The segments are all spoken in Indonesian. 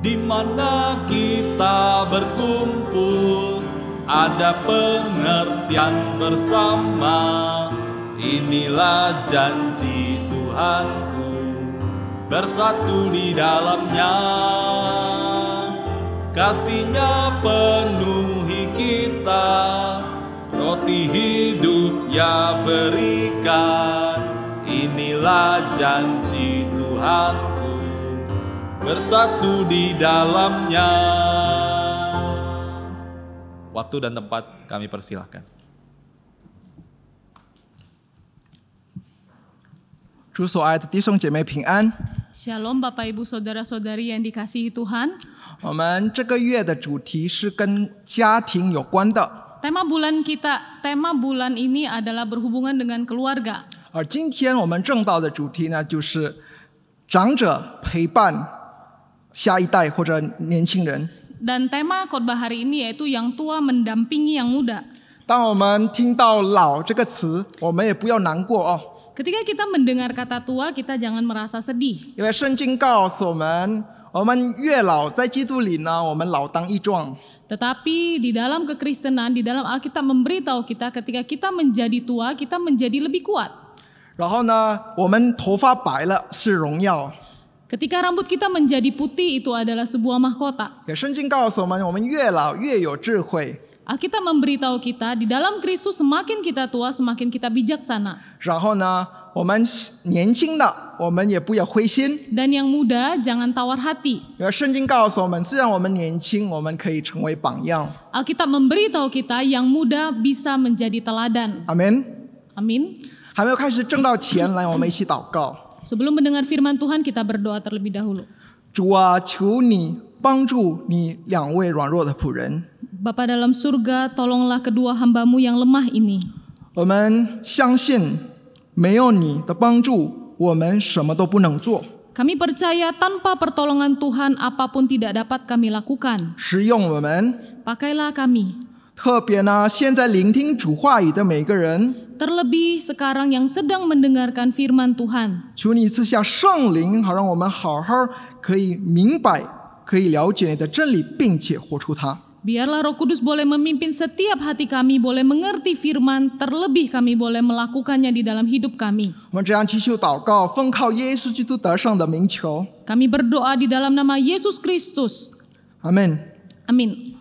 di mana kita berkumpul ada pengertian bersama inilah janji Tuhanku bersatu di dalamnya kasihnya penuhi kita roti hidup ya berikan inilah janji Tuhanku bersatu di dalamnya. Waktu dan tempat kami persilahkan. Shalom Bapak Ibu Saudara-saudari yang dikasihi Tuhan. Tema bulan kita, tema bulan ini adalah berhubungan dengan keluarga. 而今天我们正道的主题呢，就是长者陪伴 er 下一代或者年轻人。Dan tema khotbah hari ini yaitu yang tua mendampingi yang muda. kita mendengar kata tua, kita jangan merasa sedih. 因为圣经告诉我们，我们越老，在基督里呢，我们老当益壮。Tetapi di dalam kekristenan, di dalam Alkitab memberitahu kita ketika kita menjadi tua, kita menjadi lebih kuat. 然后呢，我们头发白了是荣耀。Ketika rambut kita menjadi putih itu adalah sebuah mahkota. Alkitab memberitahu kita di dalam Kristus semakin kita tua semakin kita bijaksana. Dan yang muda jangan tawar hati. Alkitab memberitahu kita yang muda bisa menjadi teladan. Amin. Amin. 还没有开始正道前，来，我们一起祷告。Sebelum mendengar firman Tuhan, kita berdoa terlebih dahulu. Bapa dalam surga, tolonglah kedua hambamu yang lemah ini. Kami percaya tanpa pertolongan Tuhan apapun tidak dapat kami lakukan. Pakailah kami, 特别呢，现在聆听主话语的每个人。terlebih sekarang yang sedang mendengarkan firman Tuhan. Biarlah Roh Kudus boleh memimpin setiap hati kami, boleh mengerti firman, terlebih kami boleh melakukannya di dalam hidup kami. Kami berdoa di dalam nama Yesus Kristus. Amin. Amin.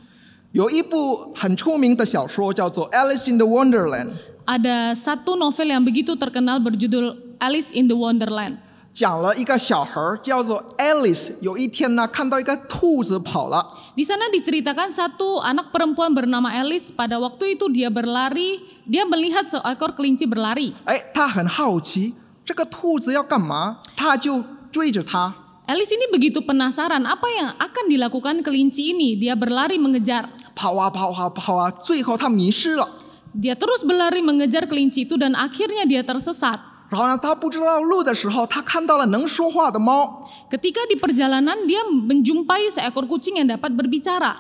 有一部很出名的小说叫做《Alice in the Wonderland》。ada satu novel yang begitu terkenal berjudul Alice in the Wonderland. 讲了一个小孩叫做 Alice，有一天呢看到一个兔子跑了。Di sana diceritakan satu anak perempuan bernama Alice pada waktu itu dia berlari, dia melihat seekor kelinci berlari. 哎，他很好奇这个兔子要干嘛，他就追着它。Alice ini begitu penasaran apa yang akan dilakukan kelinci ini. Dia berlari mengejar. 跑啊跑啊跑啊，最后他迷失了。dia terus berlari mengejar kelinci itu dan akhirnya dia tersesat. Ketika di perjalanan dia menjumpai seekor kucing yang dapat berbicara.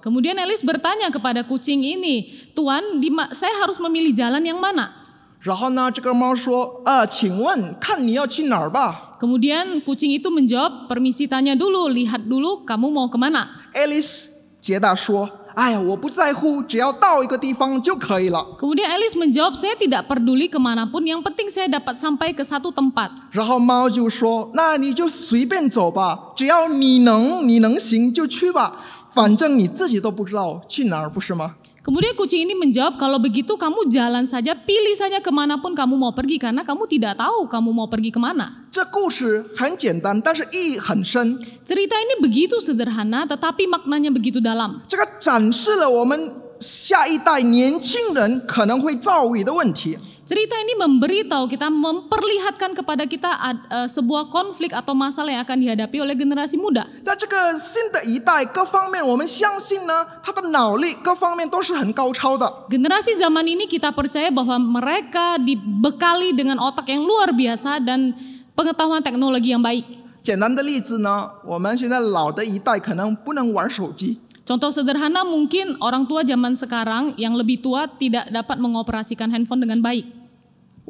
Kemudian Elis bertanya kepada kucing ini, "Tuan, saya harus memilih jalan yang mana?" 然后呢？这个猫说：“啊，请问，看你要去哪儿吧。” Kemudian kucing itu menjawab, permisi tanya dulu, lihat dulu, kamu mau kemana? Alice, 杰达说：“哎呀，我不在乎，只要到一个地方就可以了。” Kemudian Alice menjawab, saya tidak peduli kemana pun, yang penting saya dapat sampai ke satu tempat。然后猫就说：“那你就随便走吧，只要你能，你能行就去吧，反正你自己都不知道去哪儿，不是吗？” Kemudian kucing ini menjawab, kalau begitu kamu jalan saja, pilih saja kemanapun kamu mau pergi karena kamu tidak tahu kamu mau pergi kemana. Cerita ini begitu sederhana tetapi maknanya begitu dalam. Cerita ini memberitahu kita, memperlihatkan kepada kita uh, sebuah konflik atau masalah yang akan dihadapi oleh generasi muda. Generasi zaman ini kita percaya bahwa mereka dibekali dengan otak yang luar biasa dan pengetahuan teknologi yang baik. Contoh sederhana mungkin orang tua zaman sekarang yang lebih tua tidak dapat mengoperasikan handphone dengan baik.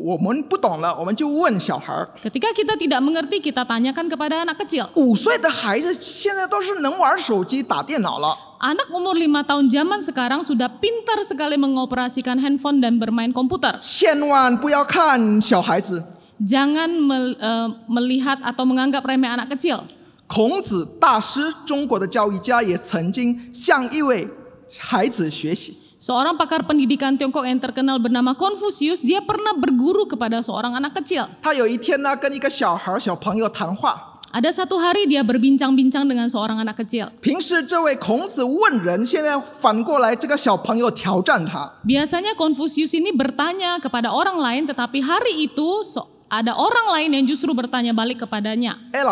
我们不懂了，我们就问小孩 ketika kita tidak mengerti, kita tanyakan kepada anak kecil。五岁的孩子现在都是能玩手机、打电脑了。anak umur lima tahun zaman sekarang sudah pintar sekali mengoperasikan handphone dan bermain komputer。千万不要看小孩子。jangan melihat atau menganggap remeh anak kecil。孔子大师，中国的教育家，也曾经向一位孩子学习。Seorang pakar pendidikan Tiongkok yang terkenal bernama Confucius, dia pernah berguru kepada seorang anak kecil. Ada satu hari dia berbincang-bincang dengan seorang anak kecil. Biasanya Confucius ini bertanya kepada orang lain, tetapi hari itu ada orang lain yang justru bertanya balik kepadanya. Eh,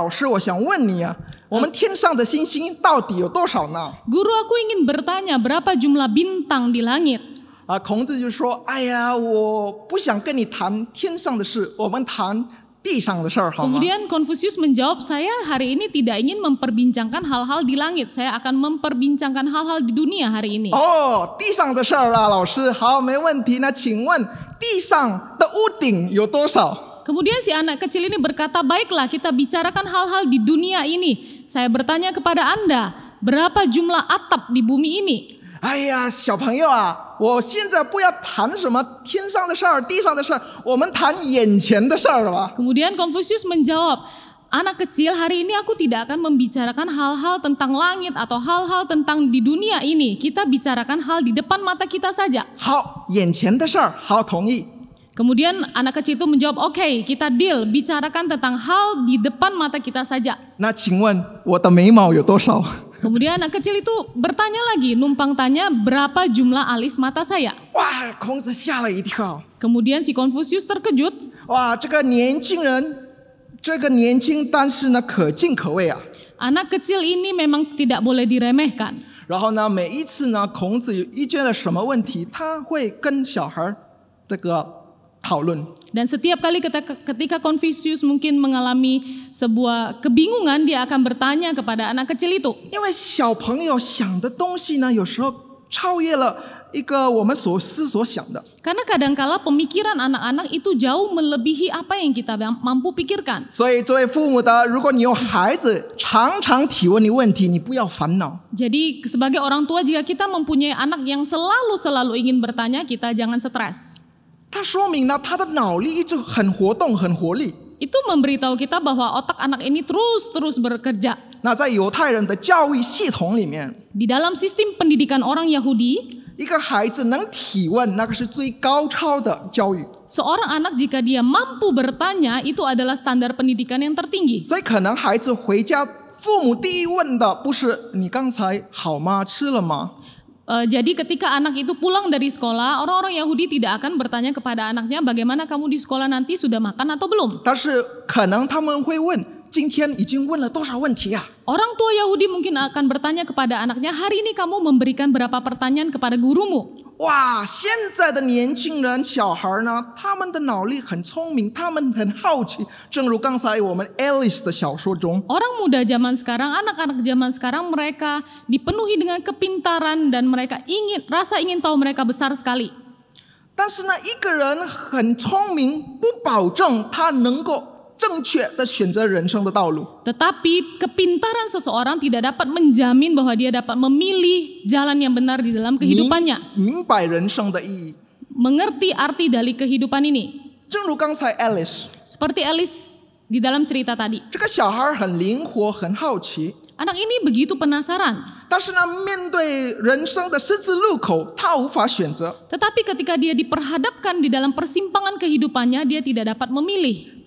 Guru aku ingin bertanya berapa jumlah bintang di langit. Kemudian Konfusius menjawab, saya hari ini tidak ingin memperbincangkan hal-hal di langit, saya akan memperbincangkan hal-hal di dunia hari ini. Oh, 地上的事啦，老师，好，没问题。那请问地上的屋顶有多少？Kemudian si anak kecil ini berkata, "Baiklah, kita bicarakan hal-hal di dunia ini. Saya bertanya kepada Anda, berapa jumlah atap di bumi ini?" Kemudian Confucius menjawab, anak kecil hari ini aku tidak akan membicarakan hal-hal tentang langit atau hal-hal tentang di dunia ini. Kita bicarakan hal di depan mata kita saja. 好，眼前的事儿，好，同意。Kemudian anak kecil itu menjawab, oke okay, kita deal, bicarakan tentang hal di depan mata kita saja. Kemudian anak kecil itu bertanya lagi, numpang tanya berapa jumlah alis mata saya. Wah, Kemudian si Konfusius terkejut. Wah, Anak kecil ini memang tidak boleh diremehkan. 然后呢，每一次呢，孔子遇见了什么问题，他会跟小孩这个 dan setiap kali ketika Confucius mungkin mengalami sebuah kebingungan, dia akan bertanya kepada anak kecil itu. 因为小朋友想的东西呢，有时候超越了一个我们所思所想的。Karena kadangkala pemikiran anak-anak itu jauh melebihi apa yang kita mampu pikirkan. Jadi sebagai orang tua, jika kita mempunyai anak yang selalu selalu ingin bertanya, kita jangan stres. 它说明呢，他的脑力一直很活动，很活力。Itu memberitahu kita bahwa otak anak ini terus-terus bekerja. Nah, di dalam sistem pendidikan orang Yahudi, Seorang anak jika dia mampu bertanya, itu adalah standar pendidikan yang tertinggi. 所以可能孩子回家，父母第一问的不是你刚才好吗，吃了吗？Uh, jadi ketika anak itu pulang dari sekolah, orang-orang Yahudi tidak akan bertanya kepada anaknya bagaimana kamu di sekolah nanti sudah makan atau belum. 但是可能他们会问 Orang tua Yahudi mungkin akan bertanya kepada anaknya, "Hari ini kamu memberikan berapa pertanyaan kepada gurumu?" 哇，现在的年轻人、小孩呢，他们的脑力很聪明，他们很好奇。正如刚才我们 Alice muda zaman sekarang, anak-anak zaman sekarang mereka dipenuhi dengan kepintaran dan mereka ingin rasa ingin tahu mereka besar sekali. 但是呢，一个人很聪明，不保证他能够 tetapi kepintaran seseorang tidak dapat menjamin bahwa dia dapat memilih jalan yang benar di dalam kehidupannya. Mengerti arti dari kehidupan ini. Seperti Alice di dalam cerita tadi. Anak ini begitu penasaran. Tetapi ketika dia diperhadapkan di dalam persimpangan kehidupannya, dia tidak dapat memilih.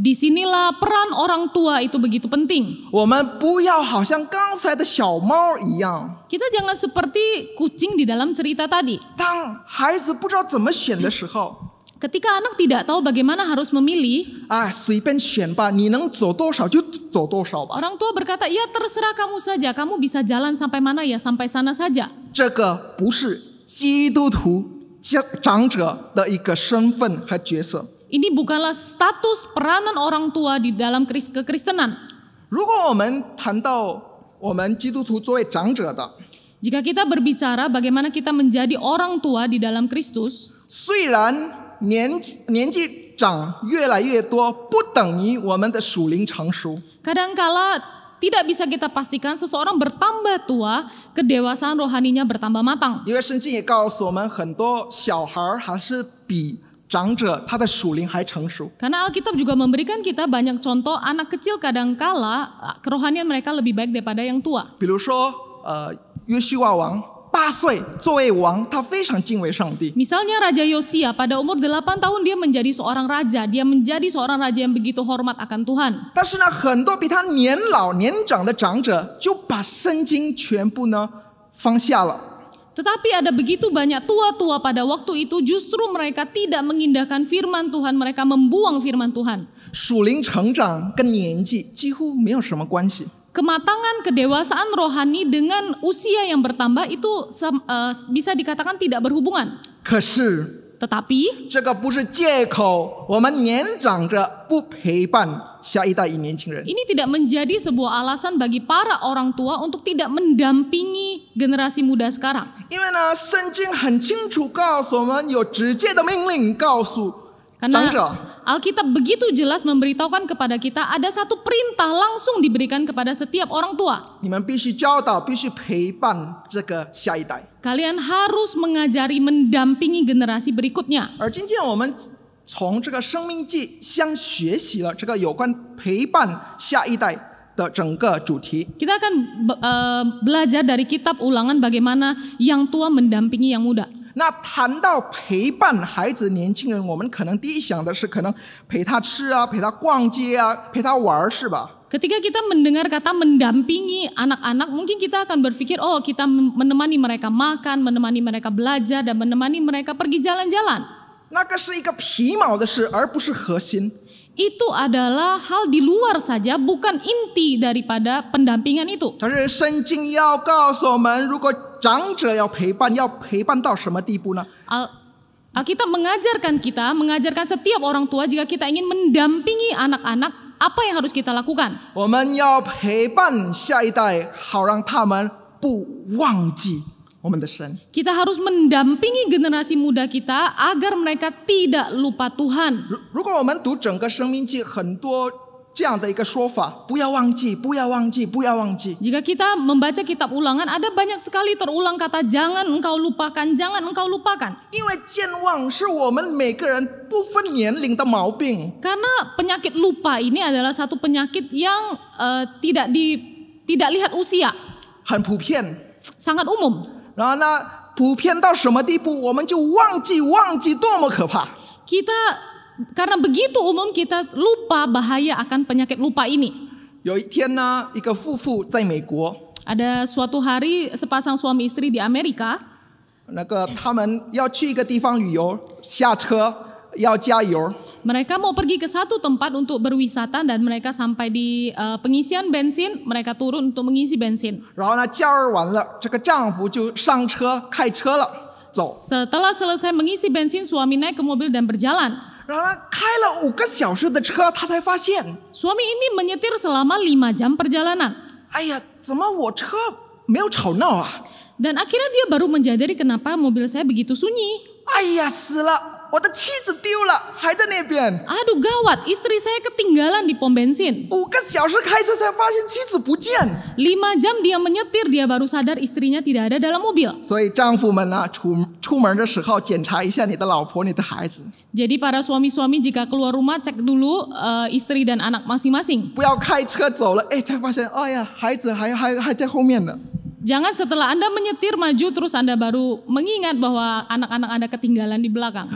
Di sinilah peran orang tua itu begitu penting. Kita jangan seperti kucing di dalam cerita tadi. Ketika anak tidak tahu bagaimana harus memilih, ah, Orang tua berkata, "Ya terserah kamu saja, kamu bisa jalan sampai mana ya sampai sana saja." Ini bukanlah status peranan orang tua di dalam kekristenan. jika kita berbicara bagaimana kita menjadi orang tua di dalam Kristus，虽然年年纪长越来越多，不等于我们的属灵成熟。Kadangkala tidak bisa kita pastikan seseorang bertambah tua, kedewasaan rohaninya bertambah matang. Karena Alkitab juga memberikan kita banyak contoh anak kecil kadangkala ah, kerohanian mereka lebih baik daripada yang tua. 比如说,呃,约西瓦王,八岁作为王，他非常敬畏上帝。Misalnya Raja Yosia pada umur delapan tahun dia menjadi seorang raja, dia menjadi seorang raja yang begitu hormat akan Tuhan. 但是呢，很多比他年老年长的长者就把圣经全部呢放下了。Tetapi ada begitu banyak tua-tua pada waktu itu justru mereka tidak mengindahkan firman Tuhan, mereka membuang firman Tuhan. 属灵成长跟年纪几乎没有什么关系。kematangan kedewasaan rohani dengan usia yang bertambah itu eh, bisa dikatakan tidak berhubungan. tetapi ini tidak menjadi sebuah alasan bagi para orang tua untuk tidak mendampingi generasi muda sekarang. Karena Alkitab begitu jelas memberitahukan kepada kita ada satu perintah langsung diberikan kepada setiap orang tua. Kalian harus mengajari mendampingi generasi berikutnya. 的整个主题。Kita akan eh, belajar dari kitab Ulangan bagaimana yang tua mendampingi yang muda. 那谈到陪伴孩子、年轻人，我们可能第一想的是可能陪他吃啊，陪他逛街啊，陪他玩儿，是吧？Ketika kita mendengar kata mendampingi anak-anak, mungkin kita akan berpikir, oh kita menemani mereka makan, menemani mereka belajar, dan menemani mereka pergi jalan-jalan. 那个是一个皮毛的事，而不是核心。itu adalah hal di luar saja, bukan inti daripada pendampingan itu. Kita Alkitab mengajarkan kita, mengajarkan setiap orang tua jika kita ingin mendampingi anak-anak, apa yang harus kita lakukan? Kita harus lakukan? Kita harus mendampingi generasi muda kita agar mereka tidak lupa Tuhan. Jika kita membaca kitab ulangan, ada banyak sekali terulang kata jangan engkau lupakan, jangan engkau lupakan. Karena penyakit lupa ini adalah satu penyakit yang uh, tidak di tidak lihat usia. Sangat umum. 啊，那普遍到什么地步，我们就忘记忘记多么可怕。kita karena begitu umum kita lupa bahaya akan penyakit lupa ini。有一天呢，一个夫妇在美国。ada suatu hari sepasang suami istri di Amerika，那个他们要去一个地方旅游，下车。要加油。Mereka mau pergi ke satu tempat untuk berwisata dan mereka sampai di uh, pengisian bensin, mereka turun untuk mengisi bensin. selesai mengisi bensin, suami naik ke mobil dan berjalan. ini menyetir selama lima jam perjalanan. akhirnya dia baru menjadari kenapa mobil saya begitu sunyi. Ayah, 我的妻子丢了，还在那边。Aduh gawat, istri saya ketinggalan di pom bensin. 五个小时开车才发现妻子不见。Lima jam dia menyetir, dia baru sadar istrinya tidak ada dalam mobil. 所以丈夫们呢，出出门的时候检查一下你的老婆、你的孩子。Jadi para suami-suami jika keluar rumah cek dulu eh, istri dan anak masing-masing. 不要开车走了，哎，才发现，哎呀，孩子还还还在后面呢。Jangan setelah Anda menyetir maju terus Anda baru mengingat bahwa anak-anak Anda ketinggalan di belakang.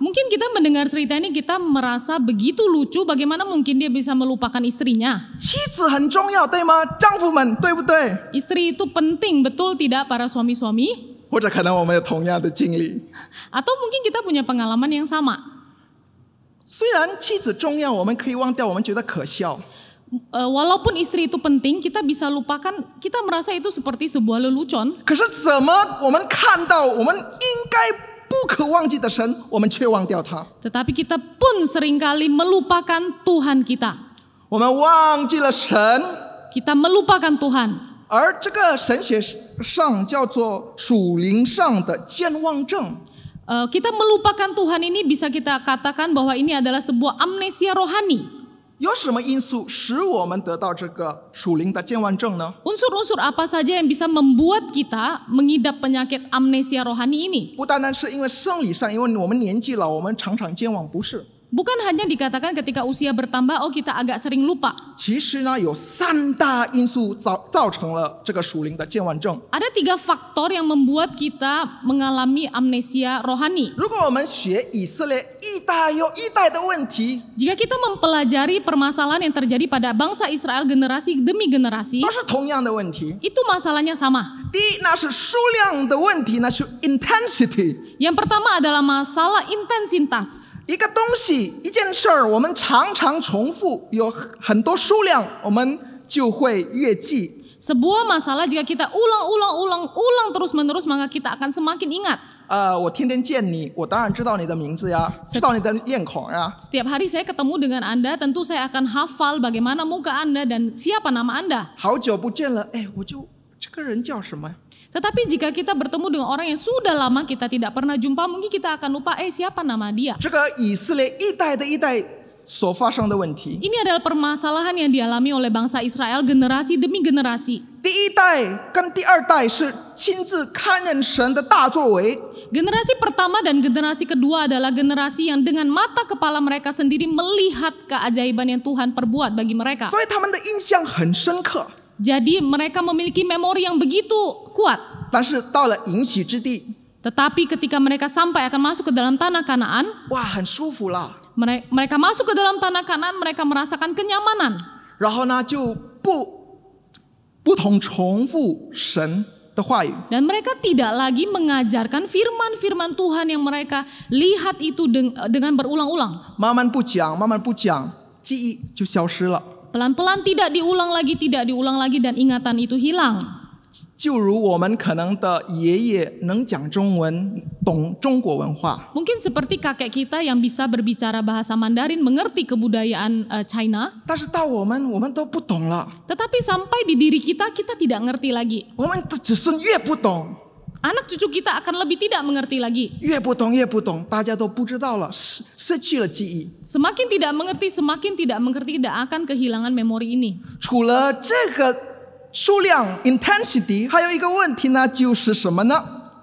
Mungkin kita mendengar cerita ini kita merasa begitu lucu bagaimana mungkin dia bisa melupakan istrinya. Istri itu penting betul tidak para suami-suami? Atau mungkin kita punya pengalaman yang sama. 虽然妻子重要，我们可以忘掉，我们觉得可笑。呃，Walau pun istri itu penting, kita bisa lupakan, kita merasa itu seperti sebuah lelucon。可是怎么，我们看到我们应该不可忘记的神，我们却忘掉他？tetapi kita pun seringkali melupakan Tuhan kita。我们忘记了神，kita melupakan Tuhan。而这个神学上叫做属灵上的健忘症。Eh, kita melupakan Tuhan ini bisa kita katakan bahwa ini adalah sebuah amnesia rohani. Unsur-unsur apa saja yang bisa membuat kita mengidap penyakit amnesia rohani ini? 不单单是因为生理上，因为我们年纪老，我们常常健忘，不是。bukan hanya dikatakan ketika usia bertambah oh kita agak sering lupa. Ada tiga faktor yang membuat kita mengalami amnesia rohani. Jika kita mempelajari permasalahan yang terjadi pada bangsa Israel generasi demi generasi, itu masalahnya sama. Yang pertama adalah masalah intensitas. 一个东西，一件事儿，我们常常重复，有很多数量，我们就会越记。sebuah masalah jika kita ulang-ulang-ulang-ulang terus-menerus maka kita akan semakin ingat。呃，我天天见你，我当然知道你的名字呀，知道你的面孔呀。setiap hari saya ketemu dengan anda tentu saya akan hafal bagaimana muka anda dan siapa nama anda。好久不见了，哎，我就这个人叫什么？Tetapi jika kita bertemu dengan orang yang sudah lama kita tidak pernah jumpa, mungkin kita akan lupa, eh siapa nama dia. Ini adalah permasalahan yang dialami oleh bangsa Israel generasi demi generasi. Generasi pertama dan generasi kedua adalah generasi yang dengan mata kepala mereka sendiri melihat keajaiban yang Tuhan perbuat bagi mereka. Jadi mereka memiliki memori yang begitu kuat. Tetapi ketika mereka sampai akan masuk ke dalam tanah Kanaan, wah, Mereka masuk ke dalam tanah Kanaan, mereka merasakan kenyamanan. dan mereka tidak lagi mengajarkan firman-firman Tuhan yang mereka lihat itu dengan berulang-ulang. 记忆就消失了 pelan-pelan tidak diulang lagi, tidak diulang lagi dan ingatan itu hilang. 就如我们可能的爷爷能讲中文，懂中国文化。Mungkin seperti kakek kita yang bisa berbicara bahasa Mandarin, mengerti kebudayaan uh, China. Tetapi sampai di diri kita, kita tidak ngerti lagi anak cucu kita akan lebih tidak mengerti lagi. Semakin tidak mengerti, semakin tidak mengerti, tidak akan kehilangan memori ini.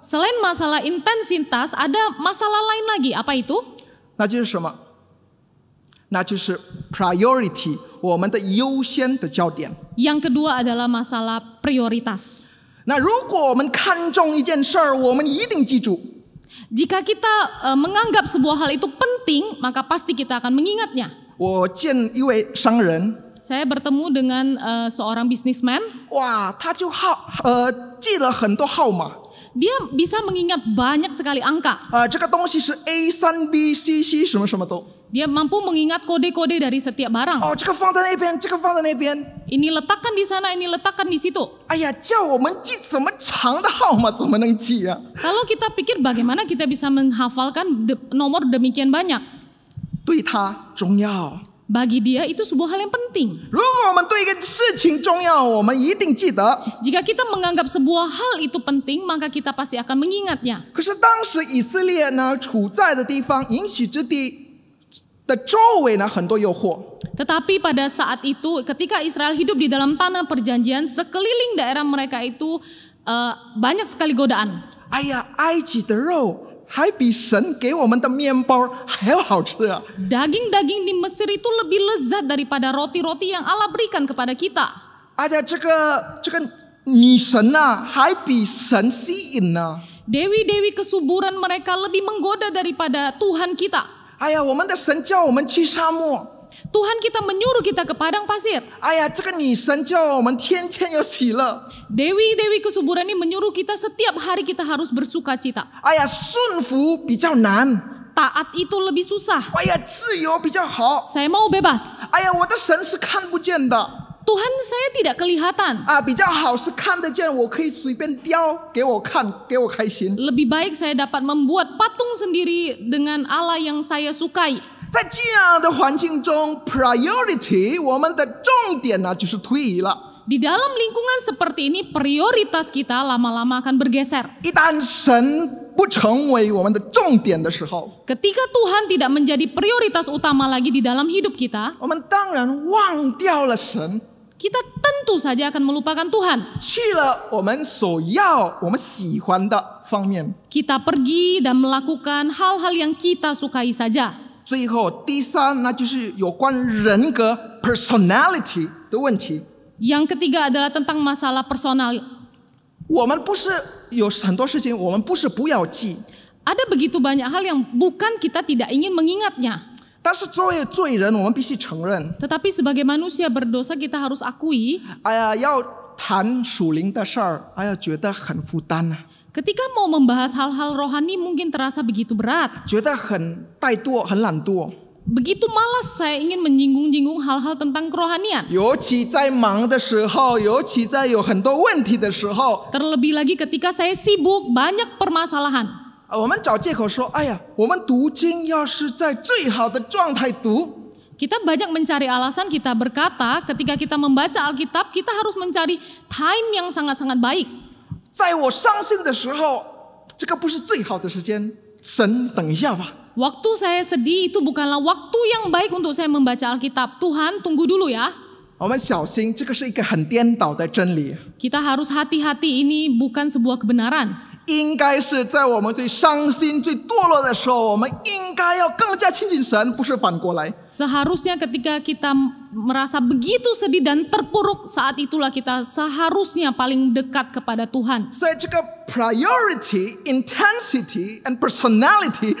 Selain masalah intensitas, ada masalah lain lagi. Apa itu? Yang kedua adalah masalah prioritas。那如果我们看重一件事儿，我们一定记住。Jika kita e, menganggap sebuah hal itu penting, maka pasti kita akan mengingatnya. 我见一位商人。Saya bertemu dengan uh, seorang bisnisman. 哇，他就号呃记了很多号码。dia bisa mengingat banyak sekali angka. Dia ah, A C C mampu mengingat kode-kode dari setiap barang. Oh, letakkan di sana, ini letakkan di situ. Ayah, ya. Kalau kita pikir bagaimana kita bisa menghafalkan nomor demikian banyak? 对他重要。bagi dia itu sebuah hal yang penting. Jika kita menganggap sebuah hal itu penting, maka kita pasti akan mengingatnya. Tetapi pada saat itu ketika Israel hidup di dalam tanah perjanjian sekeliling daerah mereka itu uh, banyak sekali godaan. 还比神给我们的面包还要好吃啊！Daging-daging di Mesir itu lebih lezat daripada roti-roti yang Allah berikan kepada kita. Ada dewi kesuburan mereka lebih menggoda daripada Tuhan kita. Tuhan kita menyuruh kita ke padang pasir. Ayah, Dewi-dewi kesuburan ini menyuruh kita setiap hari kita harus bersuka cita. Ya, Taat itu lebih susah. Saya mau bebas. Tuhan saya tidak kelihatan. Ah, Lebih baik saya dapat membuat patung sendiri dengan Allah yang saya sukai. 在这样的环境中，priority dalam lingkungan seperti ini prioritas kita lama-lama akan bergeser. Ketika Tuhan tidak menjadi prioritas utama lagi di dalam hidup kita, kita tentu saja akan melupakan Tuhan. Kita pergi dan melakukan hal-hal yang kita sukai saja. 最后第三，那就是有关人格 （personality） 的问题。Yang ketiga adalah tentang masalah personal. begitu banyak hal yang bukan kita tidak ingin mengingatnya. sebagai manusia berdosa kita harus akui. Ketika mau membahas hal-hal rohani mungkin terasa begitu berat. Begitu malas saya ingin menyinggung-jinggung hal-hal tentang kerohanian. Terlebih lagi ketika saya sibuk banyak permasalahan. Kita banyak mencari alasan kita berkata ketika kita membaca Alkitab kita harus mencari time yang sangat-sangat baik. 在我伤心的时候，这个不是最好的时间。神，等一下吧。Waktu saya sedih itu bukanlah waktu yang baik untuk saya membaca Alkitab. Tuhan, tunggu dulu ya. 我们小心，这个是一个很颠倒的真理。Kita harus hati-hati ini bukan sebuah kebenaran. 应该是在我们最伤心、最堕落的时候，我们应该要更加亲近神，不是反过来。Seharusnya ketika kita merasa begitu sedih dan terpuruk, saat itulah kita seharusnya paling dekat kepada Tuhan. 所以这个 priority, intensity and personality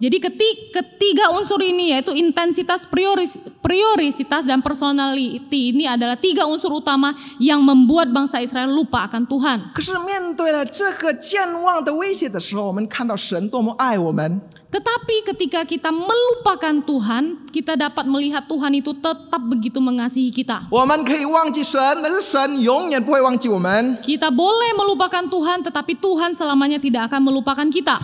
jadi ketiga unsur ini yaitu intensitas, prioris, priorisitas dan personality ini adalah tiga unsur utama yang membuat bangsa Israel lupa akan Tuhan. 可是面对了这个健忘的威胁的时候，我们看到神多么爱我们。tetapi ketika kita melupakan Tuhan, kita dapat melihat Tuhan itu tetap begitu mengasihi kita. Kita boleh melupakan Tuhan, tetapi Tuhan selamanya tidak akan melupakan kita.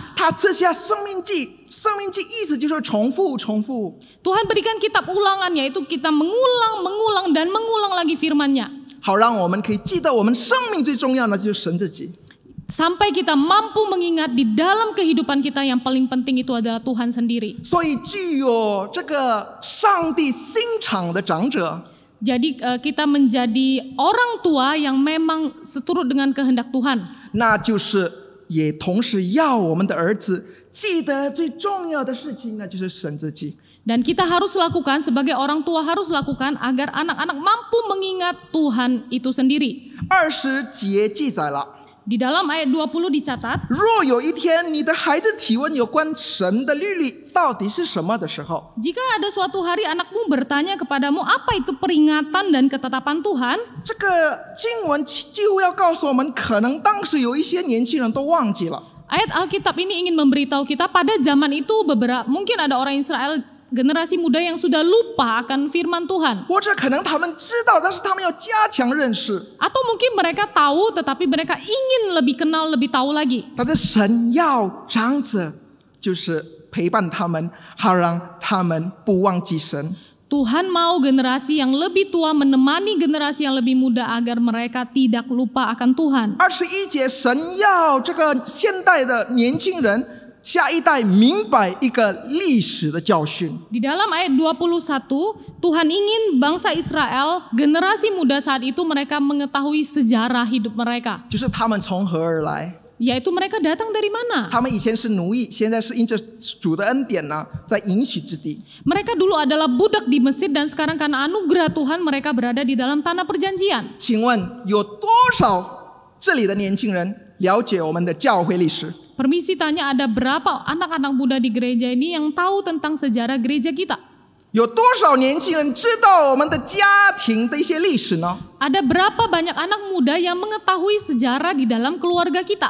Tuhan berikan kitab ulangan, yaitu kita mengulang, mengulang, dan mengulang lagi firmannya. 好，让我们可以记得我们生命最重要的就是神自己。sampai kita mampu mengingat di dalam kehidupan kita yang paling penting itu adalah Tuhan sendiri. Jadi eh, kita menjadi orang tua yang memang seturut dengan kehendak Tuhan. Dan kita harus lakukan sebagai orang tua harus lakukan agar anak-anak mampu mengingat Tuhan itu sendiri. 二十节记载了。di dalam ayat 20 dicatat. Jika ada suatu hari anakmu bertanya kepadamu apa itu peringatan dan ketetapan Tuhan? ayat Alkitab ini ingin memberitahu kita pada zaman itu beberapa mungkin ada orang Israel generasi muda yang sudah lupa akan firman Tuhan. Atau mungkin mereka tahu tetapi mereka ingin lebih kenal lebih tahu lagi. Tuhan mau generasi yang lebih tua menemani generasi yang lebih muda agar mereka tidak lupa akan Tuhan. 21节，神要这个现代的年轻人下一代明白一个历史的教训。Di dalam ayat 21, Tuhan ingin bangsa Israel, generasi muda saat itu mereka mengetahui sejarah hidup mereka. 就是他们从何而来。yaitu mereka datang dari mana? Mereka dulu adalah budak di Mesir dan sekarang karena anugerah Tuhan mereka berada di dalam tanah perjanjian. Permisi tanya ada berapa anak-anak muda di gereja ini yang tahu tentang sejarah gereja kita? Ada berapa banyak anak muda yang mengetahui sejarah di dalam keluarga kita?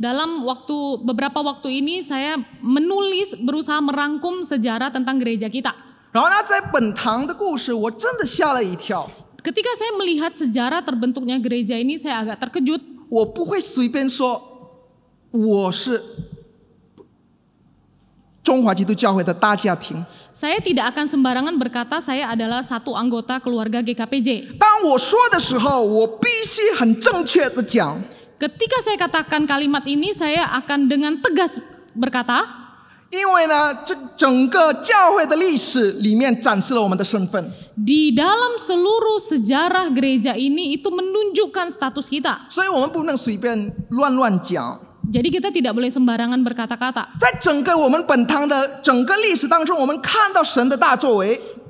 Dalam waktu beberapa waktu ini saya menulis berusaha merangkum sejarah tentang gereja kita. 然后呢，在本堂的故事，我真的吓了一跳。Ketika saya melihat sejarah terbentuknya gereja ini, saya agak terkejut. Saya tidak akan sembarangan berkata saya adalah satu anggota keluarga GKPJ. Ketika saya katakan kalimat ini, saya akan dengan tegas berkata. Di dalam seluruh sejarah gereja ini itu menunjukkan status kita. Jadi kita tidak boleh sembarangan berkata-kata.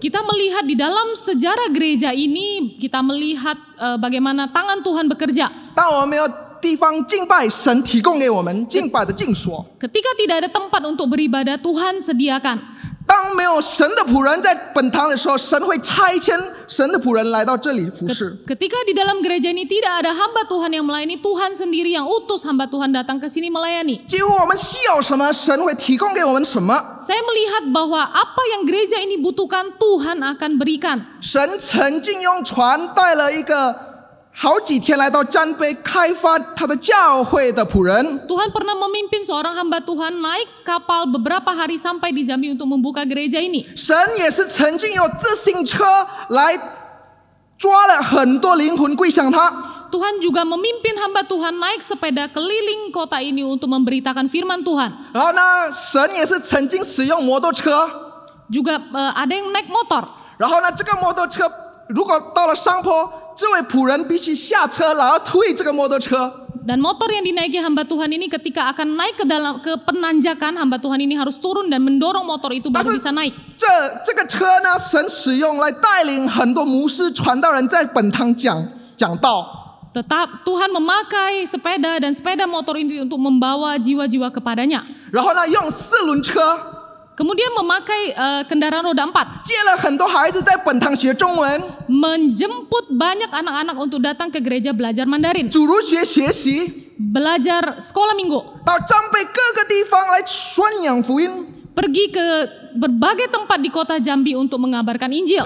kita melihat di dalam sejarah gereja ini kita melihat eh, bagaimana tangan Tuhan bekerja. 地方敬拜，神提供给我们敬拜的净所。Ketika tidak ada tempat untuk beribadah, Tuhan sediakan. 当没有神的仆人在本堂的时候，神会差遣神的仆人来到这里服侍。Ketika di dalam gereja ini tidak ada hamba Tuhan yang melayani, Tuhan sendiri yang utus hamba Tuhan datang ke sini melayani. 几乎我们需要什么，神会提供给我们什么。Saya melihat bahwa apa yang gereja ini butuhkan, Tuhan akan berikan. 神曾经用船带了一个。好几天来到战备开发他的教会的仆人。Tuhan pernah memimpin seorang hamba Tuhan naik kapal beberapa hari sampai di Jambi untuk membuka gereja ini. Tuhan juga memimpin hamba Tuhan naik sepeda keliling kota ini untuk memberitakan firman Tuhan. Eh, ada yang naik motor。然后呢，这个摩托车。如果到了上坡，这位仆人必须下车，然后推这个摩托车。Dan motor yang dinaiki hamba Tuhan ini ketika akan naik ke dalam ke penanjakan hamba Tuhan ini harus turun dan mendorong motor itu baru bisa naik. 这这个车呢，神使用来带领很多牧师、传道人在本堂讲讲道。tetap Tuhan memakai sepeda dan sepeda motor itu untuk membawa jiwa-jiwa kepadanya. 然后呢，用四轮车。Kemudian memakai uh, kendaraan roda empat. Menjemput banyak anak-anak untuk datang ke gereja belajar Mandarin. Belajar sekolah minggu. Pergi ke berbagai tempat di kota Jambi untuk mengabarkan Injil.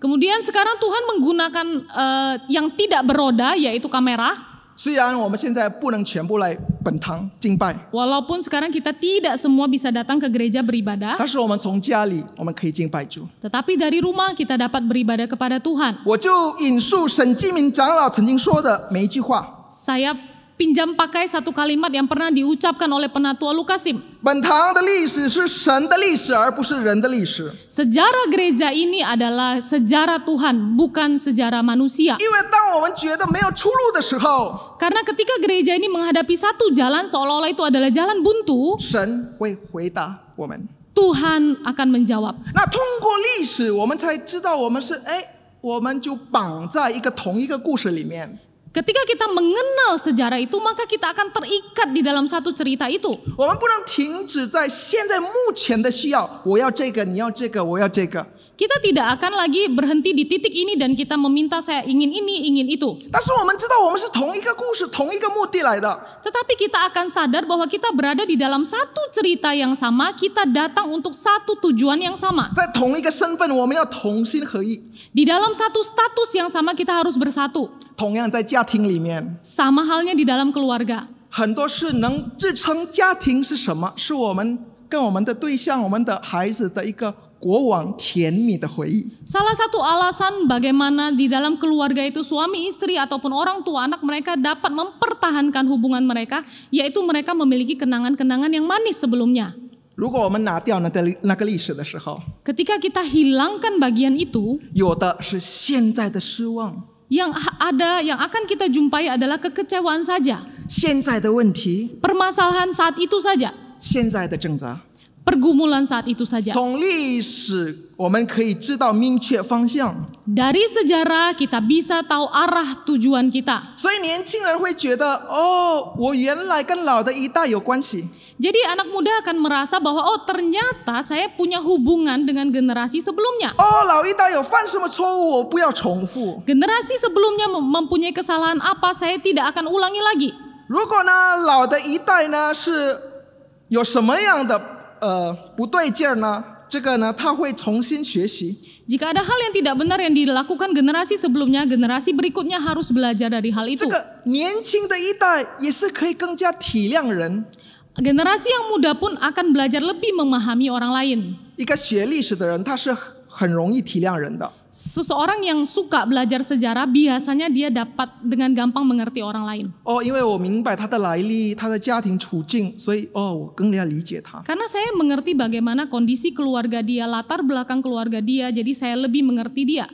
Kemudian sekarang Tuhan menggunakan uh, yang tidak beroda yaitu kamera. 虽然我们现在不能全部来本堂敬拜，walaupun sekarang kita tidak semua bisa datang ke gereja beribadah，但是我们从家里我们可以敬拜主。tetapi dari rumah kita dapat beribadah kepada Tuhan。我就引述沈继明长老曾经说的每一句话。saya pinjam pakai satu kalimat yang pernah diucapkan oleh penatua Lukasim. Sejarah gereja ini adalah sejarah Tuhan, bukan sejarah manusia. Karena ketika gereja ini menghadapi satu jalan seolah-olah itu adalah jalan buntu, Tuhan akan menjawab. Nah, Ketika kita mengenal sejarah itu, maka kita akan terikat di dalam satu cerita itu kita tidak akan lagi berhenti di titik ini dan kita meminta saya ingin ini, ingin itu. Tetapi kita akan sadar bahwa kita berada di dalam satu cerita yang sama, kita datang untuk satu tujuan yang sama. Di dalam satu status yang sama kita harus bersatu. Sama halnya di dalam keluarga. 很多事能支撑家庭是什么？是我们跟我们的对象、我们的孩子的一个 Salah satu alasan bagaimana di dalam keluarga itu suami istri ataupun orang tua anak mereka dapat mempertahankan hubungan mereka, yaitu mereka memiliki kenangan-kenangan yang manis sebelumnya. Ketika kita hilangkan bagian itu, yang ada yang akan kita jumpai adalah kekecewaan saja. Permasalahan saat itu saja pergumulan saat itu saja. Dari sejarah kita bisa tahu arah tujuan kita. Jadi anak muda akan merasa bahwa oh ternyata saya punya hubungan dengan generasi sebelumnya. Oh, generasi sebelumnya mempunyai kesalahan apa, saya tidak akan ulangi lagi. 如果呢，老的一代呢是有什么样的？呃不对劲儿呢，这个呢他会重新学习。Jika ada hal yang tidak benar yang dilakukan generasi sebelumnya, generasi berikutnya harus belajar dari hal itu. 这个年轻的一代也是可以更加体谅人。Generasi yang muda pun akan belajar lebih memahami orang lain. 一个学历史的人，他是很容易体谅人的。seseorang yang suka belajar sejarah biasanya dia dapat dengan gampang mengerti orang lain. Oh, Karena saya mengerti bagaimana kondisi keluarga dia, latar belakang keluarga dia, jadi saya lebih mengerti dia.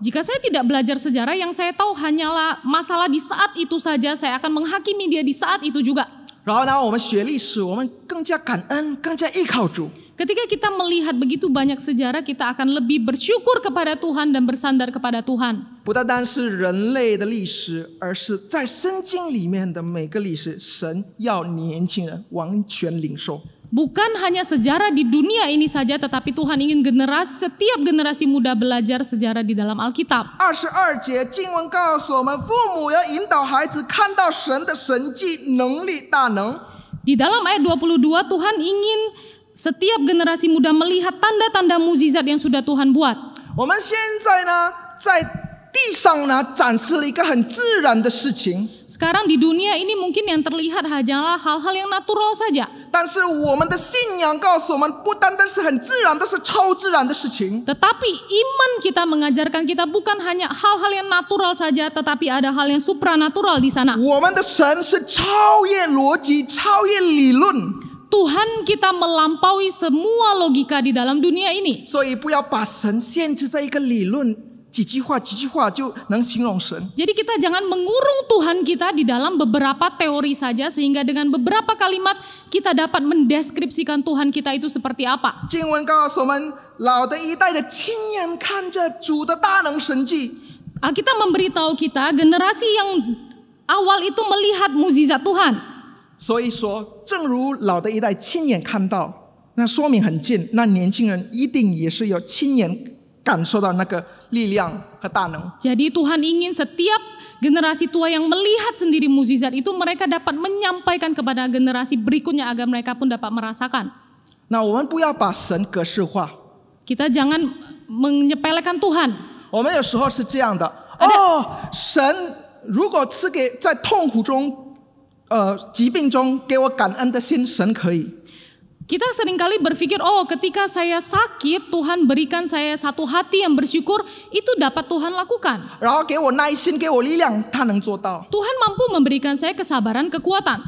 Jika saya tidak belajar sejarah, yang saya tahu hanyalah masalah di saat itu saja, saya akan menghakimi dia di saat itu juga. 然后呢，我们学历史，我们更加感恩，更加依靠主。Ketika kita melihat begitu banyak sejarah, kita akan lebih bersyukur kepada Tuhan dan bersandar kepada Tuhan. Bukan hanya sejarah di dunia ini saja, tetapi Tuhan ingin generasi setiap generasi muda belajar sejarah di dalam Alkitab. 22 Di dalam ayat 22 Tuhan ingin setiap generasi muda melihat tanda-tanda mukjizat yang sudah Tuhan buat. Sekarang di dunia ini mungkin yang terlihat hanyalah hal-hal yang natural saja. Tetapi iman kita mengajarkan kita bukan hanya hal-hal yang natural saja, tetapi ada hal yang supranatural di sana. Tuhan kita melampaui semua logika di dalam dunia ini. Jadi kita jangan mengurung Tuhan kita di dalam beberapa teori saja sehingga dengan beberapa kalimat kita dapat mendeskripsikan Tuhan kita itu seperti apa. Kita memberitahu kita generasi yang awal itu melihat mukjizat Tuhan. 所以说。正如老的一代亲眼看到，那说明很近。那年轻人一定也是要亲眼感受到那个力量和感动。Jadi Tuhan ingin setiap generasi tua yang melihat sendiri musijat itu mereka dapat menyampaikan kepada generasi berikutnya agar mereka pun dapat merasakan。那我们不要把神格式化。Kita jangan menyepelekan Tuhan。我们有时候是这样的。哦，神如果赐给在痛苦中。呃疾病中给我感恩的心，神可以。Kita seringkali berpikir, oh ketika saya sakit, Tuhan berikan saya satu hati yang bersyukur, itu dapat Tuhan lakukan. Tuhan mampu memberikan saya kesabaran, kekuatan.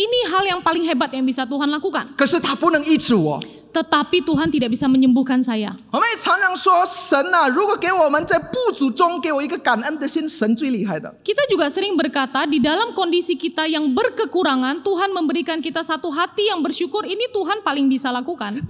Ini hal yang paling hebat yang bisa Tuhan lakukan. Oh. Tetapi Tuhan tidak bisa menyembuhkan saya. Kita juga sering berkata di dalam kondisi kita yang berkekurangan, Tuhan memberikan kita satu hati yang bersyukur. Ini Tuhan paling bisa lakukan.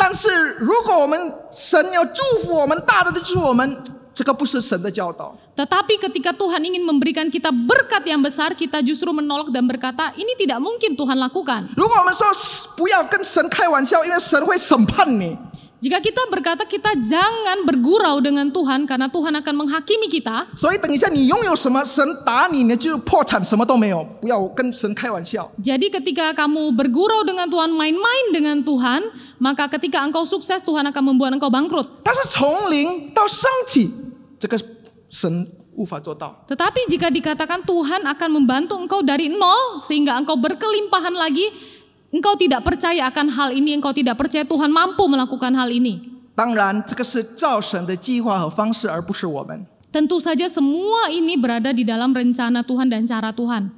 Tetapi ketika Tuhan ingin memberikan kita berkat yang besar, kita justru menolak dan berkata, ini tidak mungkin Tuhan lakukan. Jika kita berkata kita jangan bergurau dengan Tuhan karena Tuhan akan menghakimi kita. Jadi ketika kamu bergurau dengan Tuhan, main-main dengan Tuhan, maka ketika engkau sukses Tuhan akan membuat engkau bangkrut. tetapi jika dikatakan Tuhan akan membantu engkau dari nol sehingga engkau berkelimpahan lagi, Engkau tidak percaya akan hal ini, engkau tidak percaya Tuhan mampu melakukan hal ini. Tentu saja semua ini berada di dalam rencana Tuhan dan cara Tuhan.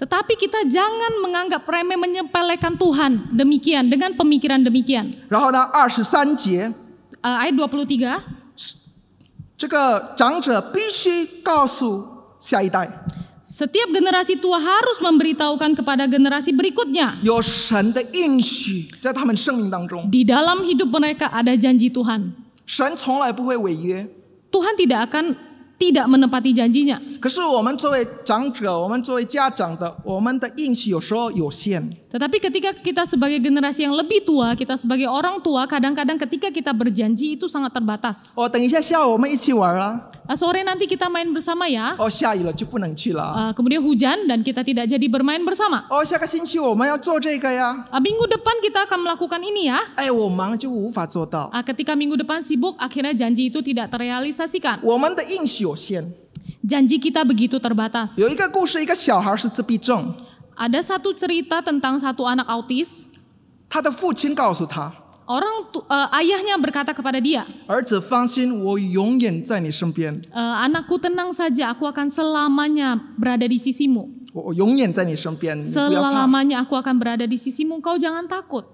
Tetapi kita jangan menganggap remeh menyepelekan Tuhan demikian dengan pemikiran demikian. Ayat 23. puluh tiga。这个长者必须告诉下一代。setiap generasi tua harus memberitahukan kepada generasi berikutnya. Di dalam hidup mereka ada janji Tuhan. Tuhan tidak akan tidak menepati janjinya. Tetapi ketika kita sebagai generasi yang lebih tua, kita sebagai orang tua, kadang-kadang ketika kita berjanji itu sangat terbatas. Oh, uh, sore nanti kita main bersama ya. Oh, uh, kemudian hujan dan kita tidak jadi bermain bersama. Oh, uh, minggu depan kita akan melakukan ini ya. Uh, ketika minggu depan sibuk, akhirnya janji itu tidak terrealisasikan. 我们的应许有限。Janji kita begitu terbatas. satu cerita tentang satu anak autis. 他的父亲告诉他。Orang uh, ayahnya berkata kepada dia, Anakku tenang saja, aku akan selamanya berada di sisimu. Oh, oh, selamanya aku akan berada di sisimu, kau jangan takut.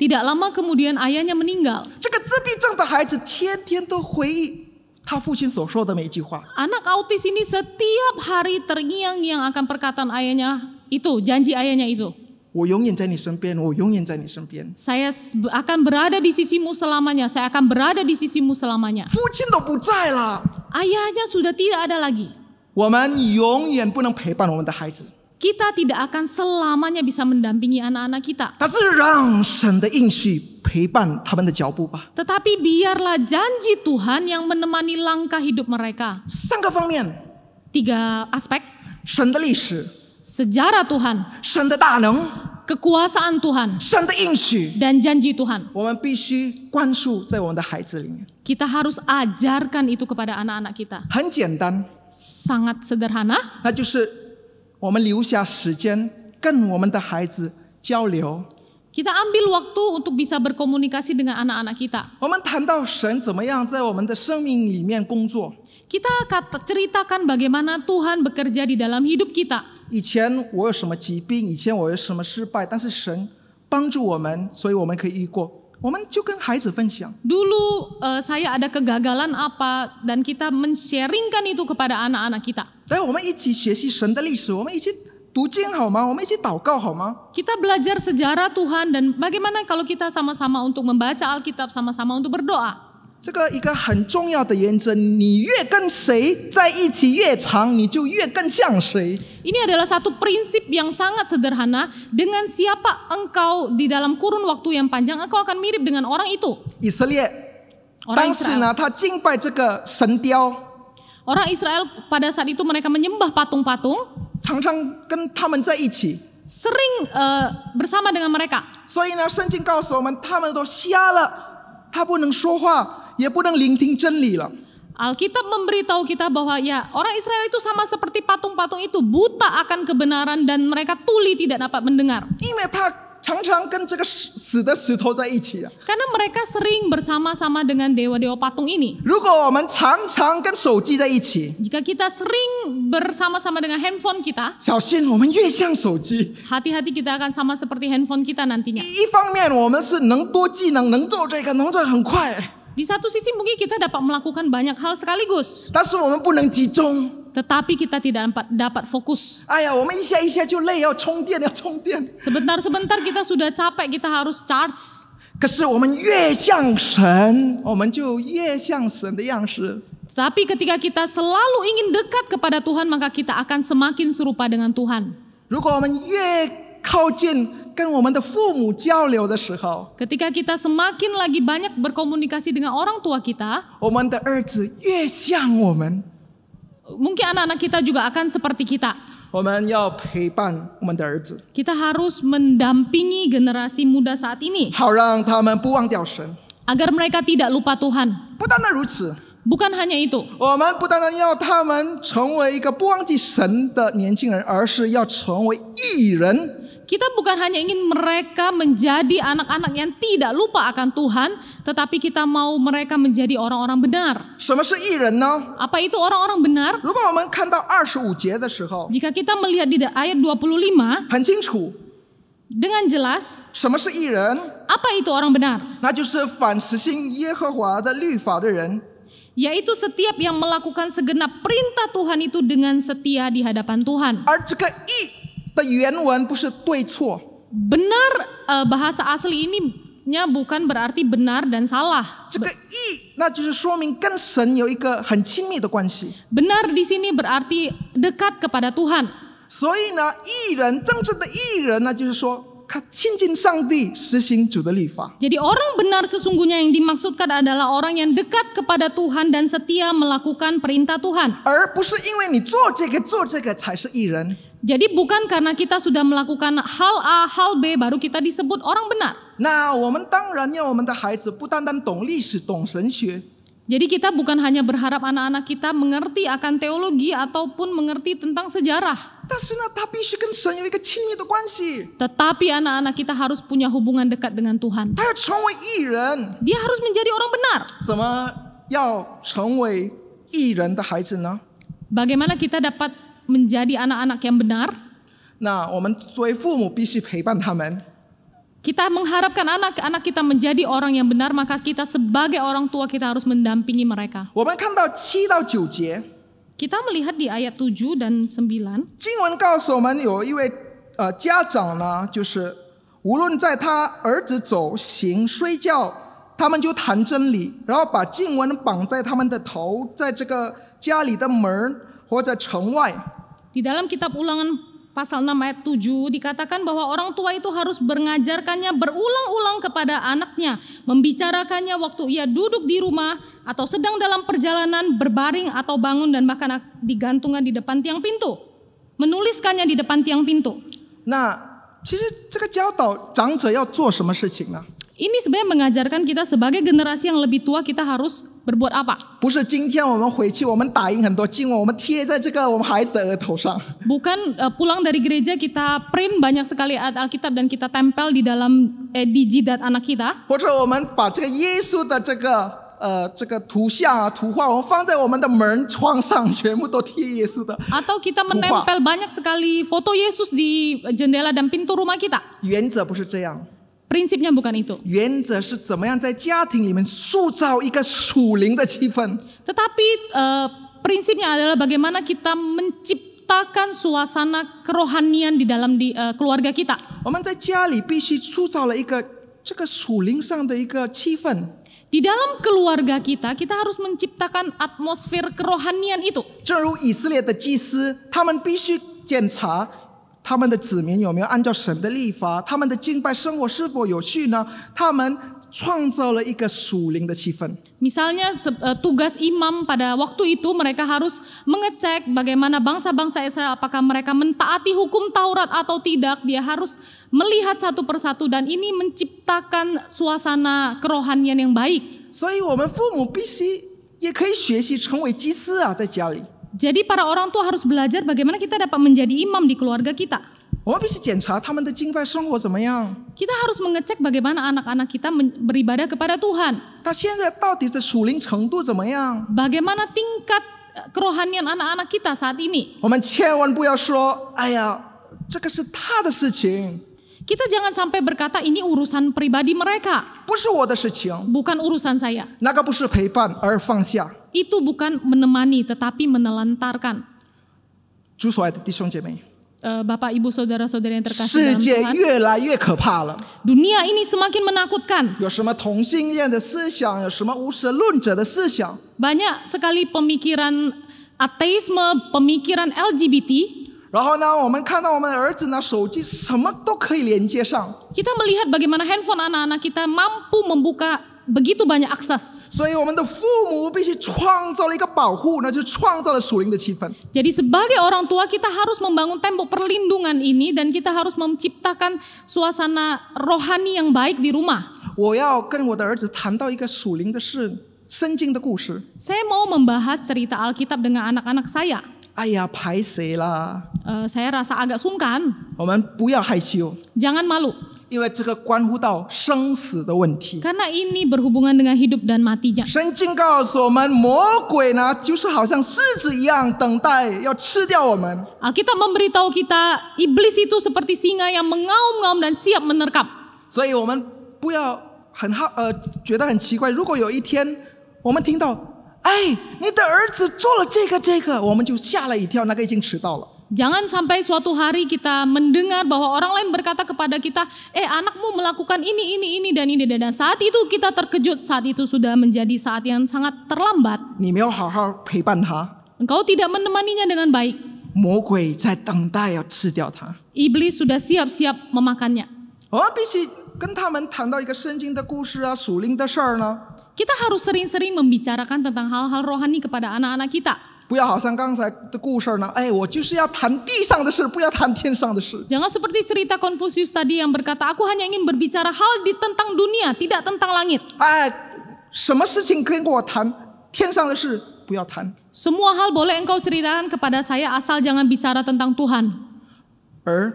Tidak lama kemudian ayahnya meninggal. Anak autis ini setiap hari terngiang yang akan perkataan ayahnya itu, janji ayahnya itu. Saya akan berada di sisimu selamanya. Saya akan berada di sisimu selamanya. Ayahnya sudah tidak ada lagi. 我们永远不能陪伴我们的孩子。kita tidak akan selamanya bisa mendampingi anak-anak kita. Tetapi biarlah janji Tuhan yang menemani langkah hidup mereka. Tiga aspek. Sejarah Tuhan. Kekuasaan Tuhan. Dan janji Tuhan. Kita harus ajarkan itu kepada anak-anak kita. Sangat sederhana. 那就是我们留下时间跟我们的孩子交流。Kita ambil waktu untuk bisa berkomunikasi dengan anak-anak kita. Kita ceritakan bagaimana Tuhan bekerja di dalam hidup kita. Dulu eh, saya ada kegagalan apa dan kita mensharingkan itu kepada anak-anak kita. 来，我们一起学习神的历史，我们一起读经好吗？我们一起祷告好吗？Kita belajar sejarah Tuhan dan bagaimana kalau kita sama-sama untuk membaca Alkitab, sama-sama untuk berdoa. adalah satu prinsip yang sangat sederhana. Dengan siapa engkau di dalam kurun waktu yang panjang, engkau akan mirip dengan orang itu. 以色列，当时呢，他敬拜这个神雕。Orang Israel pada saat itu mereka menyembah patung-patung. sering uh, eh, bersama dengan mereka. Alkitab memberitahu kita bahwa ya orang Israel itu sama seperti patung-patung itu buta akan kebenaran dan mereka tuli tidak dapat mendengar. Karena mereka sering bersama-sama dengan dewa-dewa patung ini. Jika kita sering bersama-sama dengan handphone kita, hati-hati kita akan sama seperti handphone kita nantinya. Di satu sisi mungkin kita dapat melakukan banyak hal sekaligus tetapi kita tidak dapat fokus. Ya, Sebentar-sebentar kita sudah capek, kita harus charge. 可是我们越像神，我们就越像神的样式。Tapi ketika kita selalu ingin dekat kepada Tuhan, maka kita akan semakin serupa dengan Tuhan. Ketika kita semakin lagi banyak berkomunikasi dengan orang tua kita，我们的儿子越像我们。Mungkin anak-anak kita juga akan seperti kita. Kita harus mendampingi generasi muda saat ini. Agar mereka tidak lupa Tuhan. Bukan hanya itu. Kita bukan hanya ingin mereka menjadi anak-anak yang tidak lupa akan Tuhan, tetapi kita mau mereka menjadi orang-orang benar. Apa itu orang-orang benar? Jika kita melihat di ayat 25, 很清楚, dengan jelas, apa itu orang benar? yaitu setiap yang melakukan segenap perintah Tuhan itu dengan setia di hadapan Tuhan. Benar uh, eh, bahasa asli ini nya bukan berarti benar dan salah. Benar di sini berarti dekat kepada Tuhan. Jadi orang benar sesungguhnya yang dimaksudkan adalah orang yang dekat kepada Tuhan dan setia melakukan perintah Tuhan. Jadi bukan karena kita sudah melakukan hal A, hal B baru kita disebut orang benar. Nah, Jadi kita bukan hanya berharap anak-anak kita mengerti akan teologi ataupun mengerti tentang sejarah. Tetapi anak-anak kita harus punya hubungan dekat dengan Tuhan. Dia harus menjadi orang benar. Bagaimana kita dapat menjadi 那我们作为父母必须陪伴他们。kita mengharapkan anak anak kita menjadi orang yang benar，maka kita sebagai orang tua kita harus mendampingi mereka。我们看到 kita melihat di ayat t j u h dan s e i t a n 经文告诉我们，有一位呃家长呢，就是无论在他儿子走行、或者城外。Di dalam kitab ulangan pasal 6 ayat 7 dikatakan bahwa orang tua itu harus mengajarkannya berulang-ulang kepada anaknya, membicarakannya waktu ia duduk di rumah atau sedang dalam perjalanan, berbaring atau bangun dan bahkan digantungan di depan tiang pintu. Menuliskannya di depan tiang pintu. Nah, 其实这个教导长者要做什么事情呢？ini sebenarnya mengajarkan kita sebagai generasi yang lebih tua kita harus berbuat apa? Bukan e, pulang dari gereja kita print banyak sekali Alkitab dan kita tempel di dalam eh, di jidat anak kita. Atau kita menempel banyak sekali foto Yesus di jendela dan pintu rumah kita. 原则不是这样。prinsipnya bukan itu. Tetapi uh, eh, prinsipnya adalah bagaimana kita menciptakan suasana kerohanian di dalam di, uh, keluarga kita. Di dalam keluarga kita, kita harus menciptakan atmosfer kerohanian itu. 正如以色列的祭司，他们必须检查他们的子民有没有按照神的立法？他们的敬拜生活是否有序呢？他们创造了一个属灵的气氛。Misalnya eh, tugas imam pada waktu itu mereka harus mengecek bagaimana bangsa-bangsa Israel apakah mereka mentaati hukum Taurat atau tidak. Dia harus melihat satu persatu dan ini menciptakan suasana kerohanian yang baik. 所以我们父母必须也可以学习成为祭司啊，在家里。jadi para orang tua harus belajar bagaimana kita dapat menjadi imam di keluarga kita. Kita harus mengecek bagaimana anak-anak kita beribadah kepada Tuhan. Bagaimana tingkat eh, kerohanian anak-anak kita saat ini. Kita jangan sampai berkata ini urusan pribadi mereka. Bukan urusan saya. Itu bukan menemani tetapi menelantarkan. Eh, Bapak Ibu, saudara-saudara yang terkasih Dunia ini semakin menakutkan. Banyak sekali pemikiran ateisme, pemikiran LGBT. Kita melihat bagaimana handphone anak-anak kita mampu membuka begitu banyak akses. Jadi sebagai orang tua kita harus membangun tembok perlindungan ini dan kita harus menciptakan suasana rohani yang baik di rumah. Saya mau membahas cerita Alkitab dengan anak-anak saya. Saya rasa agak sungkan. Jangan malu. 因为这个关乎到生死的问题。Karena ini berhubungan dengan hidup dan matinya。圣经告诉我们，魔鬼呢，就是好像狮子一样，等待要吃掉我们。a k i t a memberitahu kita, iblis itu seperti singa yang mengaum-ngaum dan siap menerkam。所以我们不要很好呃觉得很奇怪，如果有一天我们听到，哎，你的儿子做了这个这个，我们就吓了一跳，那个已经迟到了。Jangan sampai suatu hari kita mendengar bahwa orang lain berkata kepada kita, "Eh, anakmu melakukan ini, ini, ini dan ini." Dan saat itu kita terkejut, saat itu sudah menjadi saat yang sangat terlambat. Engkau tidak menemaninya dengan baik. Iblis sudah siap-siap memakannya. Kita harus sering-sering membicarakan tentang hal-hal rohani kepada anak-anak kita. 不要好像刚才的故事呢，哎，我就是要谈地上的事，不要谈天上的事。Jangan seperti cerita Confucius tadi yang berkata, aku hanya ingin berbicara hal di tentang dunia, tidak tentang langit. 哎，什么事情跟我谈天上的事，不要谈。Semua ah, hal boleh engkau ceritakan kepada saya asal jangan bicara tentang Tuhan. 而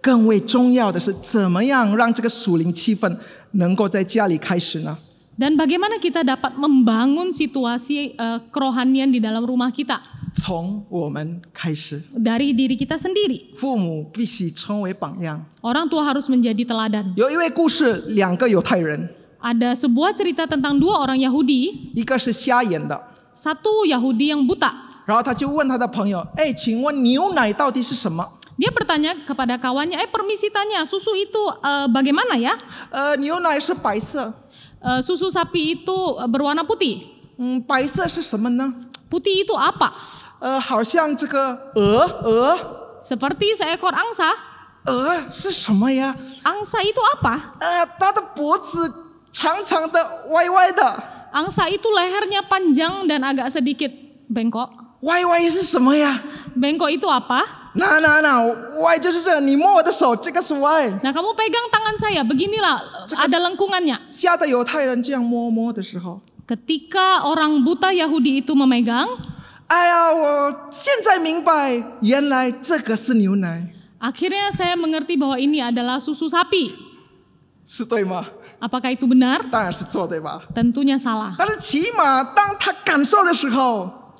更为重要的是，怎么样让这个属灵气氛能够在家里开始呢？dan bagaimana kita dapat membangun situasi uh, kerohanian di dalam rumah kita? Dari diri kita sendiri. Orang tua harus menjadi teladan. Ada sebuah cerita tentang dua orang Yahudi. Satu Yahudi yang buta. Dia bertanya kepada kawannya, eh permisi tanya, susu itu uh, bagaimana ya? Uh, uh, susu sapi itu eh, berwarna putih. Putih itu apa? Eh, Seperti seekor angsa. Angsa itu apa？呃，它的脖子长长的，歪歪的。Angsa itu lehernya panjang dan agak sedikit bengkok. Bengkok itu apa? Nah, nah, nah, Y why? Nah, kamu pegang tangan saya, beginilah ada lengkungannya. Ketika orang buta Yahudi itu memegang, akhirnya saya mengerti bahwa ini adalah susu sapi. Apakah itu benar? Tentunya salah. Kan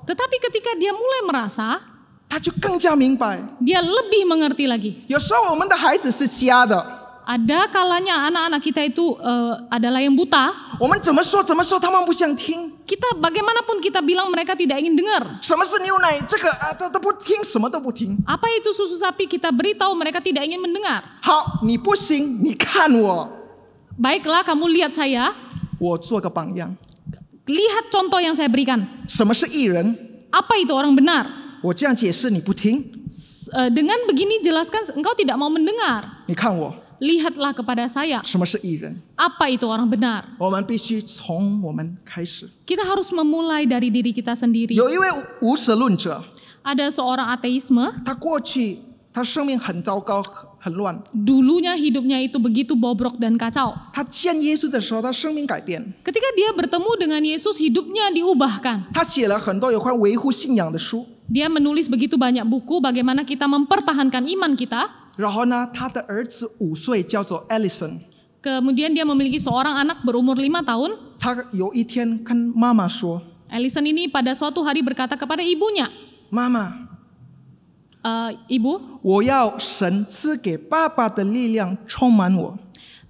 Tetapi ketika dia mulai merasa dia lebih mengerti lagi. Ada kalanya anak-anak kita itu uh, adalah yang buta. Kita bagaimanapun kita bilang mereka tidak ingin dengar. Apa itu susu sapi? Kita beritahu mereka tidak ingin mendengar. Baiklah kamu lihat saya. Lihat contoh yang saya berikan. Apa itu orang benar? Dengan begini jelaskan engkau tidak mau mendengar. Lihatlah kepada saya. Apa itu orang benar? Kita harus memulai dari diri kita sendiri. Ada seorang ateisme. Dulunya hidupnya itu begitu bobrok dan kacau. Ketika dia bertemu dengan Yesus, hidupnya diubahkan dia menulis begitu banyak buku bagaimana kita mempertahankan iman kita. Kemudian dia memiliki seorang anak berumur lima tahun. 他有一天跟妈妈说，Ellison ini pada suatu hari berkata kepada ibunya, Mama, uh, ibu,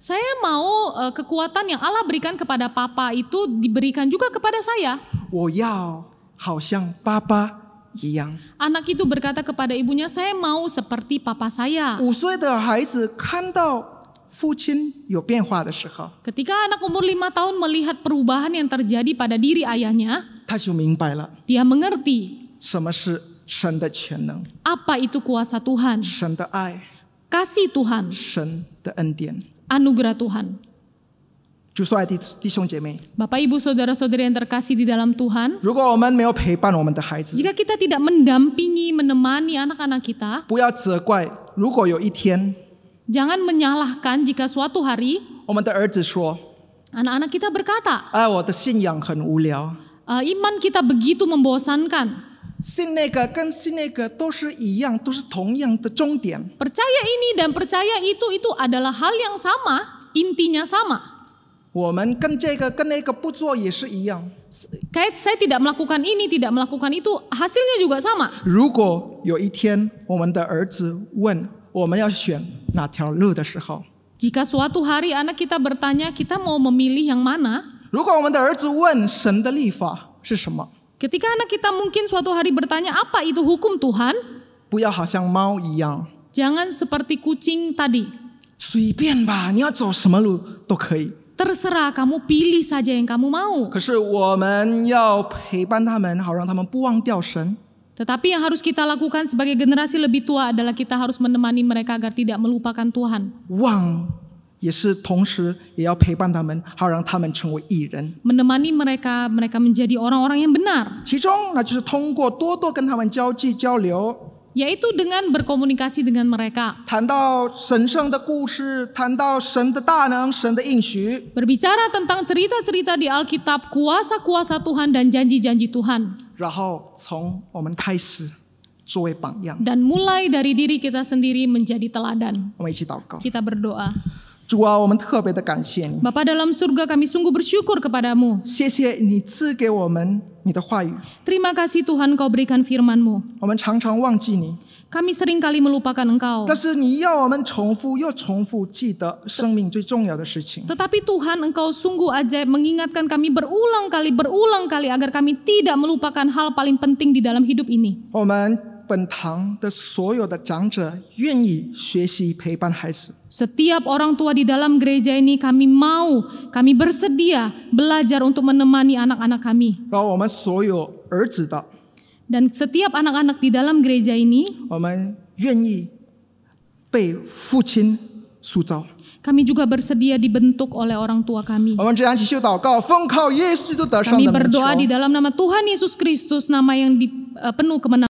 Saya mau uh, kekuatan yang Allah berikan kepada papa itu diberikan juga kepada saya. 我要好像爸爸。一样。Anak itu berkata kepada ibunya, saya mau seperti papa saya. Ketika anak umur lima tahun melihat perubahan yang terjadi pada diri ayahnya，他就明白了。Dia mengerti Apa itu kuasa Tuhan，神的爱，kasih Tuhan，神的恩典，anugerah Tuhan。Bapak Ibu saudara-saudari yang terkasih di dalam Tuhan, Jika kita tidak mendampingi, menemani anak-anak kita, Jangan menyalahkan jika suatu hari anak-anak kita berkata,：“ 哎，我的信仰很无聊，"Eh, iman kita begitu membosankan. Percaya ini dan percaya itu itu adalah hal yang sama, intinya sama. Kait saya tidak melakukan ini, tidak melakukan itu, hasilnya juga sama. Jika suatu hari anak kita bertanya kita mau memilih yang mana? Ketika anak kita mungkin suatu hari bertanya apa itu hukum Tuhan? Jangan seperti kucing tadi terserah kamu pilih saja yang kamu mau. Tetapi yang harus kita lakukan sebagai generasi lebih tua adalah kita harus menemani mereka agar tidak melupakan Tuhan. Wang mereka mereka menjadi orang-orang yang benar yaitu dengan berkomunikasi dengan mereka. Berbicara tentang cerita-cerita di Alkitab, kuasa-kuasa Tuhan dan janji-janji Tuhan. Dan mulai dari diri kita sendiri menjadi teladan. Kita berdoa. 主啊，我们特别的感谢你。Bapa dalam surga kami sungguh bersyukur kepadamu. Terima kasih Tuhan kau berikan firman-Mu. sering kali melupakan Engkau. Tetapi Tuhan Engkau sungguh ajaib mengingatkan kami berulang kali berulang kali agar kami tidak melupakan hal paling penting di dalam hidup ini. 本堂的所有的长者愿意学习陪伴孩子。Setiap orang tua di dalam gereja ini kami mau, kami bersedia belajar untuk menemani anak-anak kami. dan setiap anak-anak di dalam gereja ini 我们愿意被父亲塑造。Kami juga bersedia dibentuk oleh orang tua kami. Kami berdoa di dalam nama Tuhan Yesus Kristus, nama yang eh, penuh kemenangan.